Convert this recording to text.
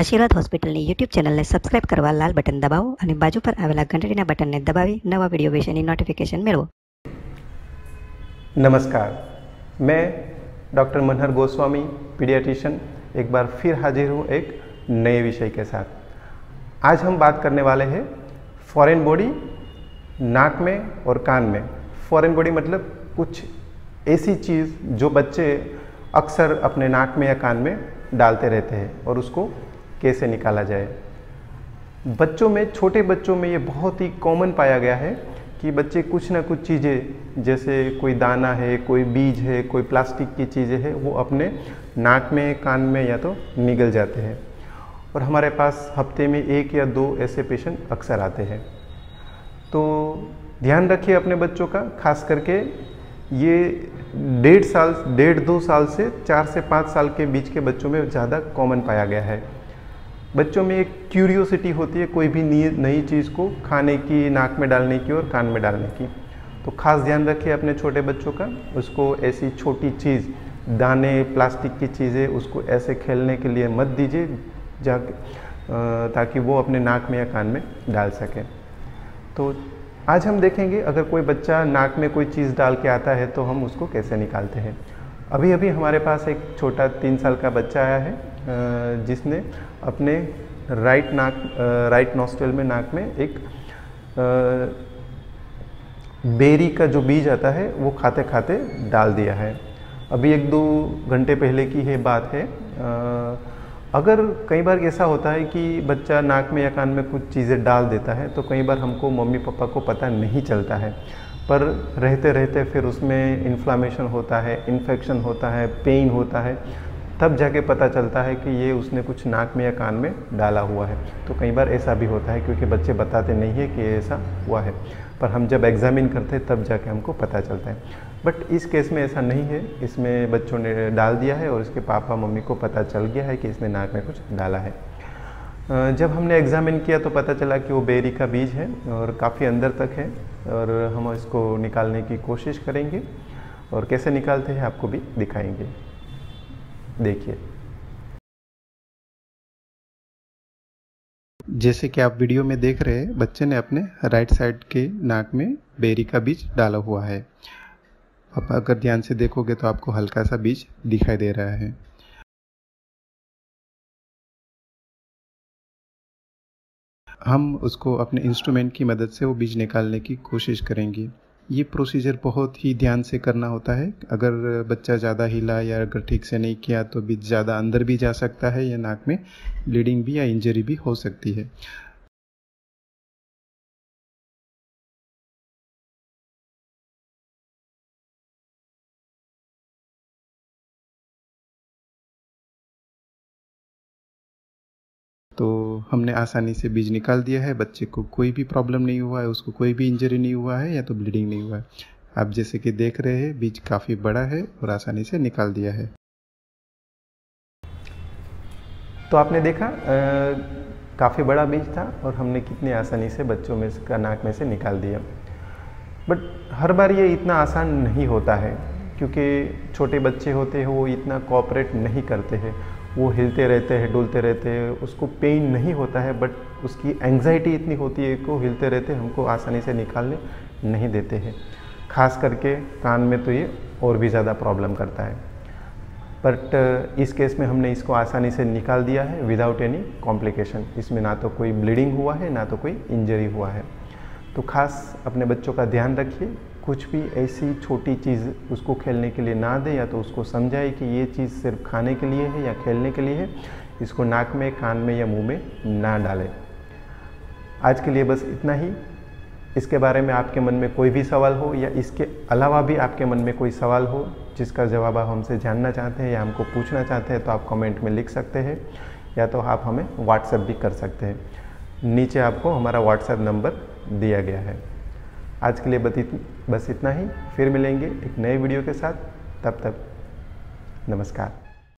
આશીર્વાદ હોસ્પિટલની ने ચેનલને સબસ્ક્રાઇબ કરવા લાલ બટન દબાવો અને બાજુ પર આવેલા बटन ने દબાવી नवा વિડીયો વિશેની नोटिफिकेशन मेलो नमस्कार मैं डॉक्टर मनहर गोस्वामी पीडियाट्रिशियन एक बार फिर हाजिर हूँ एक नए विषय के साथ आज हम बात करने वाले हैं फॉरेन बॉडी नाक में और कान में फॉरेन बॉडी मतलब कुछ ऐसी चीज़ जो बच्चे अक्सर अपने नाक में या कान में डालते रहते हैं और उसको कैसे निकाला जाए बच्चों में छोटे बच्चों में ये बहुत ही कॉमन पाया गया है कि बच्चे कुछ ना कुछ चीज़ें जैसे कोई दाना है कोई बीज है कोई प्लास्टिक की चीज़ें हैं वो अपने नाक में कान में या तो निगल जाते हैं और हमारे पास हफ्ते में एक या दो ऐसे पेशेंट अक्सर आते हैं तो ध्यान रखिए अपने बच्चों का खास करके ये डेढ़ साल डेढ़ दो साल से चार से पाँच साल के बीच के बच्चों में ज़्यादा कॉमन पाया गया है बच्चों में एक क्यूरियोसिटी होती है कोई भी नई चीज़ को खाने की नाक में डालने की और कान में डालने की तो खास ध्यान रखिए अपने छोटे बच्चों का उसको ऐसी छोटी चीज़ दाने प्लास्टिक की चीज़ें उसको ऐसे खेलने के लिए मत दीजिए जा ताकि वो अपने नाक में या कान में डाल सके तो आज हम देखेंगे अगर कोई बच्चा नाक में कोई चीज़ डाल के आता है तो हम उसको कैसे निकालते हैं अभी अभी हमारे पास एक छोटा तीन साल का बच्चा आया है जिसने अपने राइट नाक राइट नॉस्ट्रल में नाक में एक बेरी का जो बीज आता है वो खाते खाते डाल दिया है अभी एक दो घंटे पहले की है बात है अगर कई बार ऐसा होता है कि बच्चा नाक में या कान में कुछ चीज़ें डाल देता है तो कई बार हमको मम्मी पापा को पता नहीं चलता है पर रहते रहते फिर उसमें इन्फ्लामेशन होता है इन्फेक्शन होता है पेन होता है तब जाके पता चलता है कि ये उसने कुछ नाक में या कान में डाला हुआ है तो कई बार ऐसा भी होता है क्योंकि बच्चे बताते नहीं है कि ऐसा हुआ है पर हम जब एग्ज़ामिन करते हैं तब जाके हमको पता चलता है बट इस केस में ऐसा नहीं है इसमें बच्चों ने डाल दिया है और इसके पापा मम्मी को पता चल गया है कि इसने नाक में कुछ डाला है जब हमने एग्ज़ामिन किया तो पता चला कि वो बेरी का बीज है और काफ़ी अंदर तक है और हम इसको निकालने की कोशिश करेंगे और कैसे निकालते हैं आपको भी दिखाएंगे देखिए जैसे कि आप वीडियो में देख रहे हैं बच्चे ने अपने राइट साइड के नाक में बेरी का बीज डाला हुआ है अब अगर ध्यान से देखोगे तो आपको हल्का सा बीज दिखाई दे रहा है हम उसको अपने इंस्ट्रूमेंट की मदद से वो बीज निकालने की कोशिश करेंगे ये प्रोसीजर बहुत ही ध्यान से करना होता है अगर बच्चा ज़्यादा हिला या अगर ठीक से नहीं किया तो भी ज़्यादा अंदर भी जा सकता है या नाक में ब्लीडिंग भी या इंजरी भी हो सकती है तो हमने आसानी से बीज निकाल दिया है बच्चे को कोई भी प्रॉब्लम नहीं हुआ है उसको कोई भी इंजरी नहीं हुआ है या तो ब्लीडिंग नहीं हुआ है आप जैसे कि देख रहे हैं बीज काफ़ी बड़ा है और आसानी से निकाल दिया है तो आपने देखा काफ़ी बड़ा बीज था और हमने कितनी आसानी से बच्चों में से नाक में से निकाल दिया बट हर बार ये इतना आसान नहीं होता है क्योंकि छोटे बच्चे होते हैं वो इतना कॉपरेट नहीं करते हैं वो हिलते रहते हैं डुलते रहते हैं उसको पेन नहीं होता है बट उसकी एंग्जाइटी इतनी होती है कि हिलते रहते हमको आसानी से निकालने नहीं देते हैं ख़ास करके कान में तो ये और भी ज़्यादा प्रॉब्लम करता है बट uh, इस केस में हमने इसको आसानी से निकाल दिया है विदाउट एनी कॉम्प्लिकेशन इसमें ना तो कोई ब्लीडिंग हुआ है ना तो कोई इंजरी हुआ है तो ख़ास अपने बच्चों का ध्यान रखिए कुछ भी ऐसी छोटी चीज़ उसको खेलने के लिए ना दे या तो उसको समझाए कि ये चीज़ सिर्फ खाने के लिए है या खेलने के लिए है इसको नाक में कान में या मुंह में ना डालें आज के लिए बस इतना ही इसके बारे में आपके मन में कोई भी सवाल हो या इसके अलावा भी आपके मन में कोई सवाल हो जिसका जवाब आप हमसे जानना चाहते हैं या हमको पूछना चाहते हैं तो आप कमेंट में लिख सकते हैं या तो आप हमें व्हाट्सएप भी कर सकते हैं नीचे आपको हमारा व्हाट्सएप नंबर दिया गया है आज के लिए बस इतना ही फिर मिलेंगे एक नए वीडियो के साथ तब तक नमस्कार